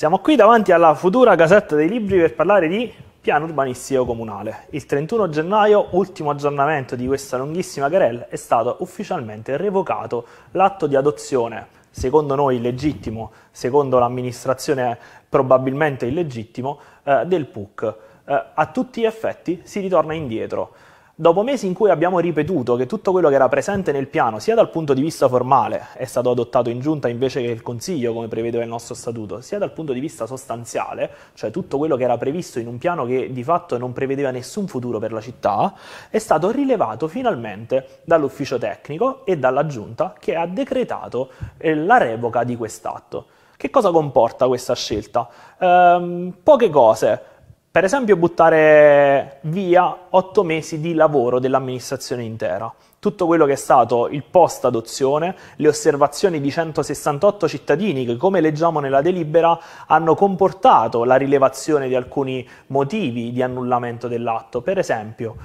Siamo qui davanti alla futura casetta dei libri per parlare di piano urbanistico comunale. Il 31 gennaio, ultimo aggiornamento di questa lunghissima querella, è stato ufficialmente revocato l'atto di adozione, secondo noi illegittimo, secondo l'amministrazione probabilmente illegittimo, eh, del PUC. Eh, a tutti gli effetti si ritorna indietro. Dopo mesi in cui abbiamo ripetuto che tutto quello che era presente nel piano, sia dal punto di vista formale, è stato adottato in giunta invece che il Consiglio, come prevedeva il nostro statuto, sia dal punto di vista sostanziale, cioè tutto quello che era previsto in un piano che di fatto non prevedeva nessun futuro per la città, è stato rilevato finalmente dall'ufficio tecnico e dalla giunta che ha decretato eh, la revoca di quest'atto. Che cosa comporta questa scelta? Ehm, poche cose. Per esempio buttare via otto mesi di lavoro dell'amministrazione intera, tutto quello che è stato il post adozione, le osservazioni di 168 cittadini che come leggiamo nella delibera hanno comportato la rilevazione di alcuni motivi di annullamento dell'atto, per esempio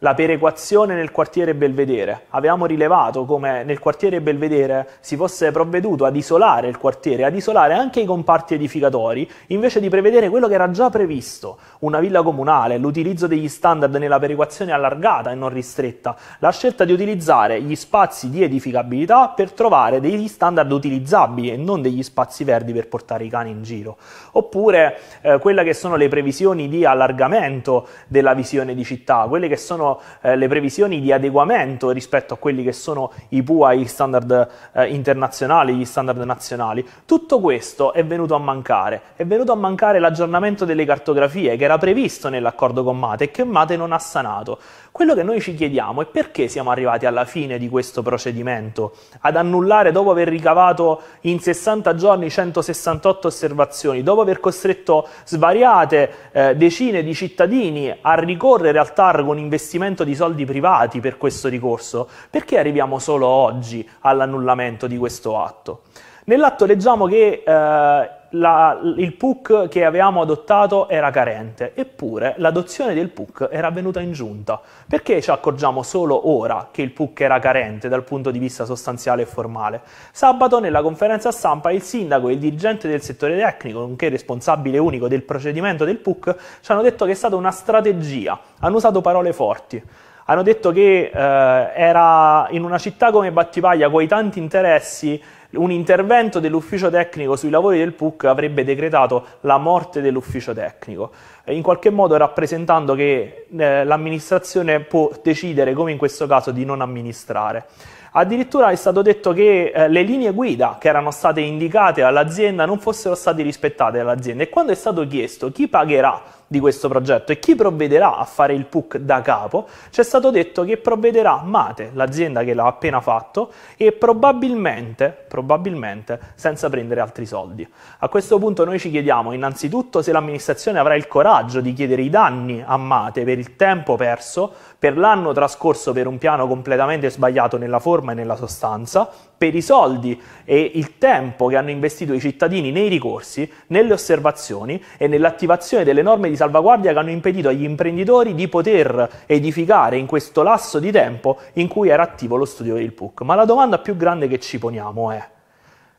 la perequazione nel quartiere Belvedere. Avevamo rilevato come nel quartiere Belvedere si fosse provveduto ad isolare il quartiere, ad isolare anche i comparti edificatori, invece di prevedere quello che era già previsto, una villa comunale, l'utilizzo degli standard nella perequazione allargata e non ristretta, la scelta di utilizzare gli spazi di edificabilità per trovare degli standard utilizzabili e non degli spazi verdi per portare i cani in giro. Oppure eh, quelle che sono le previsioni di allargamento della visione di città, quelle che sono eh, le previsioni di adeguamento rispetto a quelli che sono i PUA, gli standard eh, internazionali, gli standard nazionali. Tutto questo è venuto a mancare, è venuto a mancare l'aggiornamento delle cartografie che era previsto nell'accordo con Mate e che Mate non ha sanato. Quello che noi ci chiediamo è perché siamo arrivati alla fine di questo procedimento, ad annullare dopo aver ricavato in 60 giorni 168 osservazioni, dopo aver costretto svariate eh, decine di cittadini a ricorrere al TAR con investimenti investimento di soldi privati per questo ricorso, perché arriviamo solo oggi all'annullamento di questo atto? Nell'atto leggiamo che eh, la, il PUC che avevamo adottato era carente, eppure l'adozione del PUC era avvenuta in giunta. Perché ci accorgiamo solo ora che il PUC era carente dal punto di vista sostanziale e formale? Sabato nella conferenza stampa il sindaco e il dirigente del settore tecnico, nonché responsabile unico del procedimento del PUC, ci hanno detto che è stata una strategia, hanno usato parole forti hanno detto che eh, era in una città come Battipaglia, con i tanti interessi, un intervento dell'ufficio tecnico sui lavori del PUC avrebbe decretato la morte dell'ufficio tecnico, in qualche modo rappresentando che eh, l'amministrazione può decidere, come in questo caso, di non amministrare. Addirittura è stato detto che eh, le linee guida che erano state indicate all'azienda non fossero state rispettate dall'azienda e quando è stato chiesto chi pagherà di questo progetto e chi provvederà a fare il PUC da capo, ci è stato detto che provvederà Mate, l'azienda che l'ha appena fatto, e probabilmente, probabilmente senza prendere altri soldi. A questo punto noi ci chiediamo innanzitutto se l'amministrazione avrà il coraggio di chiedere i danni a Mate per il tempo perso, per l'anno trascorso per un piano completamente sbagliato nella forma e nella sostanza, per i soldi e il tempo che hanno investito i cittadini nei ricorsi, nelle osservazioni e nell'attivazione delle norme di salvaguardia che hanno impedito agli imprenditori di poter edificare in questo lasso di tempo in cui era attivo lo studio del PUC. Ma la domanda più grande che ci poniamo è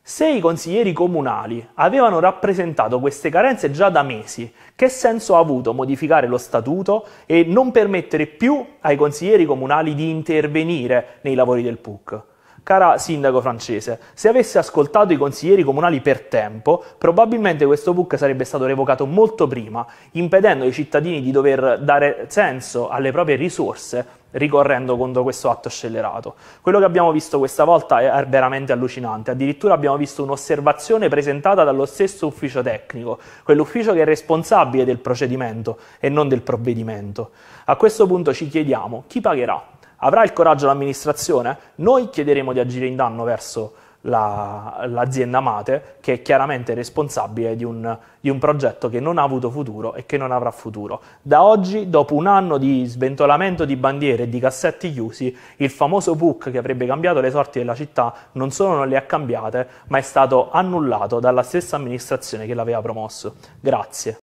se i consiglieri comunali avevano rappresentato queste carenze già da mesi, che senso ha avuto modificare lo statuto e non permettere più ai consiglieri comunali di intervenire nei lavori del PUC? Cara sindaco francese, se avesse ascoltato i consiglieri comunali per tempo, probabilmente questo PUC sarebbe stato revocato molto prima, impedendo ai cittadini di dover dare senso alle proprie risorse ricorrendo contro questo atto scellerato. Quello che abbiamo visto questa volta è veramente allucinante, addirittura abbiamo visto un'osservazione presentata dallo stesso ufficio tecnico, quell'ufficio che è responsabile del procedimento e non del provvedimento. A questo punto ci chiediamo chi pagherà Avrà il coraggio l'amministrazione? Noi chiederemo di agire in danno verso la, l'azienda Mate, che è chiaramente responsabile di un, di un, progetto che non ha avuto futuro e che non avrà futuro. Da oggi, dopo un anno di sventolamento di bandiere e di cassetti chiusi, il famoso PUC che avrebbe cambiato le sorti della città non solo non le ha cambiate, ma è stato annullato dalla stessa amministrazione che l'aveva promosso. Grazie.